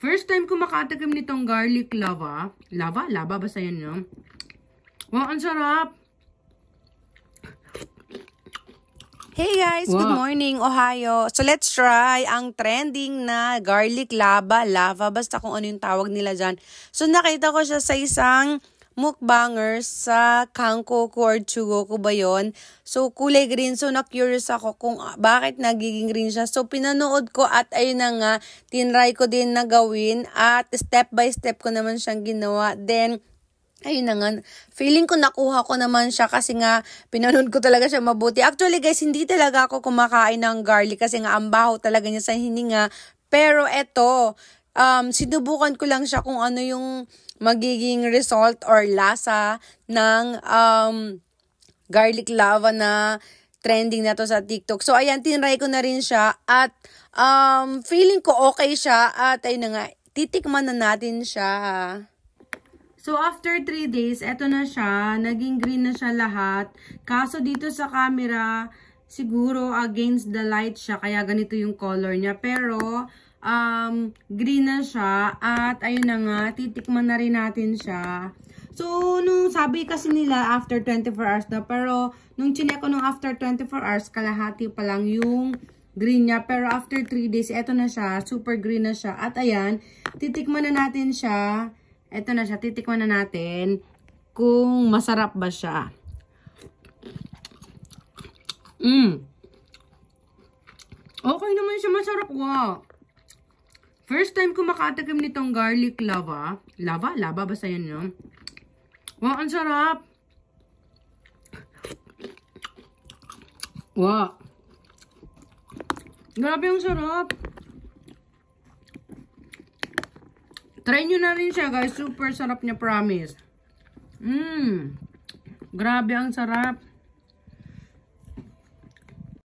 First time ko makatakim nitong garlic lava. Lava? Lava? Basta yan yun. Wow, ang sarap! Hey guys, wow. good morning, Ohio. So let's try ang trending na garlic lava, lava, basta kung ano yung tawag nila dyan. So nakita ko siya sa isang mukbangers sa Kangkoku or ko ba yon? So, kulay green. So, na-curious ako kung bakit nagiging green siya. So, pinanood ko at ayun na nga, tinry ko din na gawin at step by step ko naman siyang ginawa. Then, Ayun na nga, feeling ko nakuha ko naman siya kasi nga pinanood ko talaga siya mabuti. Actually guys, hindi talaga ako kumakain ng garlic kasi nga ang baho talaga niya sa hininga. Pero eto, um, sinubukan ko lang siya kung ano yung magiging result or lasa ng um, garlic lava na trending na to sa TikTok. So, ayan, tinry ko na rin siya at um, feeling ko okay siya at ayun na nga, titikman na natin siya. So, after 3 days, eto na siya. Naging green na siya lahat. Kaso dito sa camera, siguro against the light siya kaya ganito yung color niya pero um, green na siya at ayun na nga titikman na rin natin siya so nung sabi kasi nila after 24 hours na pero nung chine ko nung after 24 hours kalahati pa lang yung green niya pero after 3 days eto na siya super green na siya at ayan titikman na natin siya eto na siya titikman na natin kung masarap ba siya Mm. Okay naman siya. Masarap. Wow. First time ko makatakim nitong garlic lava. Lava? Lava? Basta yan yun. Wow, ang sarap. Wow. Grabe ang sarap. Try nyo na rin siya guys. Super sarap niya, promise. Mmm. Grabe ang sarap.